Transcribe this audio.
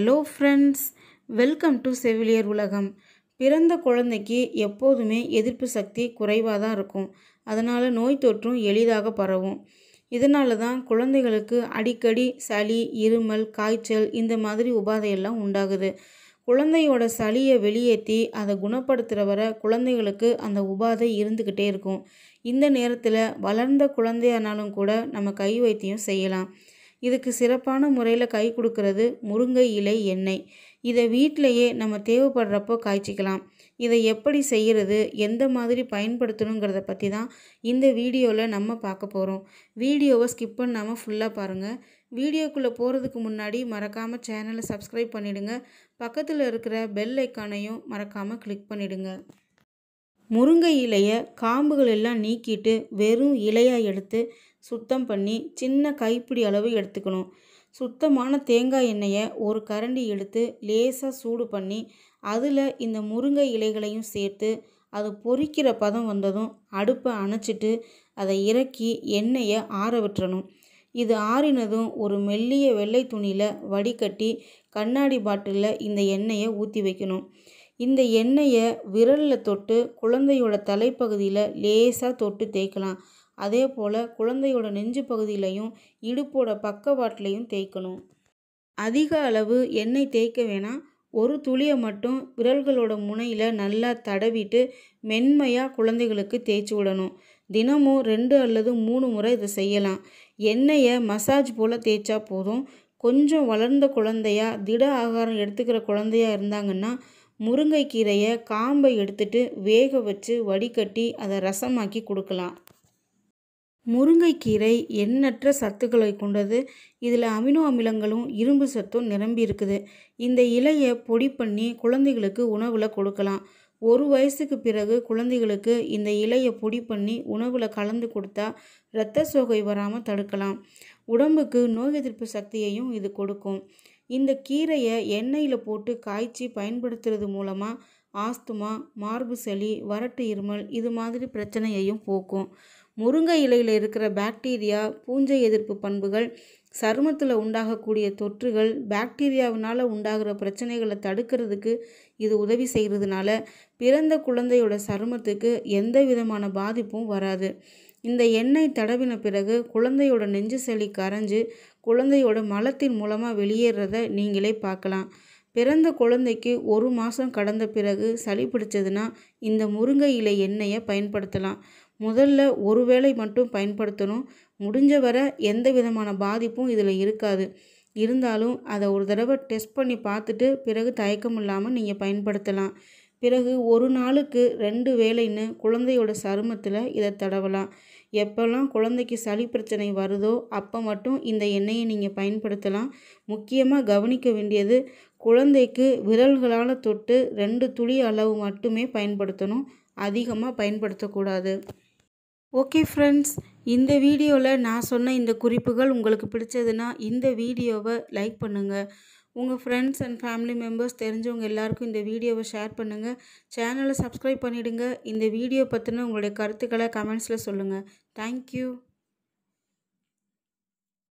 hello friends welcome to செவிலியர் உலகம் பிறந்த குழந்தைக்கு எப்போதுமே எதிர்ப்பு சக்தி குறைவாக தான் இருக்கும் அதனால் நோய் தொற்றும் எளிதாக பரவும் இதனால தான் குழந்தைகளுக்கு அடிக்கடி சளி இருமல் காய்ச்சல் இந்த மாதிரி உபாதையெல்லாம் உண்டாகுது குழந்தையோட சளியை வெளியேற்றி அதை குணப்படுத்துகிற வர குழந்தைகளுக்கு அந்த உபாதை இருந்துக்கிட்டே இருக்கும் இந்த நேரத்தில் வளர்ந்த குழந்தையானாலும் கூட நம்ம கை வைத்தியம் செய்யலாம் இதுக்கு சிறப்பான முறையில் கை கொடுக்கறது முருங்கை இலை எண்ணெய் இதை வீட்டிலையே நம்ம தேவைப்படுறப்போ காய்ச்சிக்கலாம் இதை எப்படி செய்கிறது எந்த மாதிரி பயன்படுத்தணுங்கிறத பற்றி தான் இந்த வீடியோவில் நம்ம பார்க்க போகிறோம் வீடியோவை ஸ்கிப் பண்ணாமல் ஃபுல்லாக பாருங்கள் வீடியோக்குள்ளே போகிறதுக்கு முன்னாடி மறக்காமல் சேனலை சப்ஸ்கிரைப் பண்ணிவிடுங்க பக்கத்தில் இருக்கிற பெல் ஐக்கானையும் மறக்காமல் கிளிக் பண்ணிவிடுங்க முருங்கை இலையை காம்புகள் எல்லாம் நீக்கிட்டு வெறும் இலையாக எடுத்து சுத்தம் பண்ணி சின்ன கைப்பிடி அளவு எடுத்துக்கணும் சுத்தமான தேங்காய் எண்ணெயை ஒரு கரண்டி எடுத்து லேசாக சூடு பண்ணி அதில் இந்த முருங்கை இலைகளையும் சேர்த்து அது பொறிக்கிற பதம் வந்ததும் அடுப்பை அணைச்சிட்டு அதை இறக்கி எண்ணெயை ஆற விட்டுறணும் இது ஆறினதும் ஒரு மெல்லிய வெள்ளை துணியில் வடிகட்டி கண்ணாடி பாட்டிலில் இந்த எண்ணெயை ஊற்றி வைக்கணும் இந்த எண்ணெயை விரலில் தொட்டு குழந்தையோட தலைப்பகுதியில் லேசாக தொட்டு தேய்க்கலாம் அதே போல் குழந்தையோட நெஞ்சு பகுதியிலையும் இடுப்போட பக்கவாட்டிலையும் தேய்க்கணும் அதிக அளவு எண்ணெய் தேய்க்க வேணாம் ஒரு துளியை மட்டும் விரல்களோட முனையில் நல்லா தடவிட்டு மென்மையாக குழந்தைகளுக்கு தேய்ச்சி விடணும் தினமும் ரெண்டு அல்லது மூணு முறை இதை செய்யலாம் எண்ணெயை மசாஜ் போல் தேய்ச்சா போதும் கொஞ்சம் வளர்ந்த குழந்தையா திட ஆகாரம் எடுத்துக்கிற குழந்தையா இருந்தாங்கன்னா முருங்கைக்கீரையை காம்பை எடுத்துட்டு வேக வச்சு வடிகட்டி அதை ரசமாக்கி கொடுக்கலாம் முருங்கைக்கீரை எண்ணற்ற சத்துக்களை கொண்டது இதில் அமினோ அமிலங்களும் இரும்பு சத்தும் நிரம்பி இருக்குது இந்த இலையை பொடி பண்ணி குழந்தைகளுக்கு உணவில் கொடுக்கலாம் ஒரு வயசுக்கு பிறகு குழந்தைகளுக்கு இந்த இலையை பொடி பண்ணி உணவில் கலந்து கொடுத்தா இரத்த சோகை வராமல் தடுக்கலாம் உடம்புக்கு நோய் எதிர்ப்பு சக்தியையும் இது கொடுக்கும் இந்த கீரையை எண்ணெயில் போட்டு காய்ச்சி பயன்படுத்துறது மூலமாக ஆஸ்துமா மார்பு சளி வறட்டு இருமல் இது மாதிரி பிரச்சனையையும் போக்கும் முருங்கை இலையில் இருக்கிற பாக்டீரியா பூஞ்சை எதிர்ப்பு பண்புகள் சருமத்தில் உண்டாகக்கூடிய தொற்றுகள் பாக்டீரியாவினால் உண்டாகிற பிரச்சனைகளை தடுக்கிறதுக்கு இது உதவி செய்கிறதுனால பிறந்த குழந்தையோட சருமத்துக்கு எந்த விதமான பாதிப்பும் வராது இந்த எண்ணெய் தடவின பிறகு குழந்தையோட நெஞ்சு சளி கரைஞ்சு குழந்தையோட மலத்தின் மூலமாக வெளியேறத நீங்களே பார்க்கலாம் பிறந்த குழந்தைக்கு ஒரு மாதம் கடந்த பிறகு சளி பிடிச்சதுன்னா இந்த முருங்கை இலை எண்ணெயை பயன்படுத்தலாம் முதல்ல ஒரு வேளை மட்டும் பயன்படுத்தணும் முடிஞ்ச வர எந்த விதமான பாதிப்பும் இதில் இருக்காது இருந்தாலும் அதை ஒரு தடவை டெஸ்ட் பண்ணி பார்த்துட்டு பிறகு தயக்கம் இல்லாமல் நீங்கள் பயன்படுத்தலாம் பிறகு ஒரு நாளுக்கு ரெண்டு வேலைன்னு குழந்தையோட சருமத்தில் இதை தடவலாம் எப்போல்லாம் குழந்தைக்கு சளி பிரச்சனை வருதோ அப்போ மட்டும் இந்த எண்ணெயை நீங்கள் பயன்படுத்தலாம் முக்கியமாக கவனிக்க வேண்டியது குழந்தைக்கு விரல்களால் தொட்டு ரெண்டு துளி அளவு மட்டுமே பயன்படுத்தணும் அதிகமாக பயன்படுத்தக்கூடாது ஓகே ஃப்ரெண்ட்ஸ் இந்த வீடியோவில் நான் சொன்ன இந்த குறிப்புகள் உங்களுக்கு பிடிச்சதுன்னா இந்த வீடியோவை லைக் பண்ணுங்கள் உங்கள் ஃப்ரெண்ட்ஸ் அண்ட் ஃபேமிலி மெம்பர்ஸ் தெரிஞ்சவங்க எல்லாருக்கும் இந்த வீடியோவை ஷேர் பண்ணுங்கள் சேனலை சப்ஸ்கிரைப் பண்ணிவிடுங்க இந்த வீடியோ பற்றின உங்களுடைய கருத்துக்களை கமெண்ட்ஸில் சொல்லுங்கள் தேங்க்யூ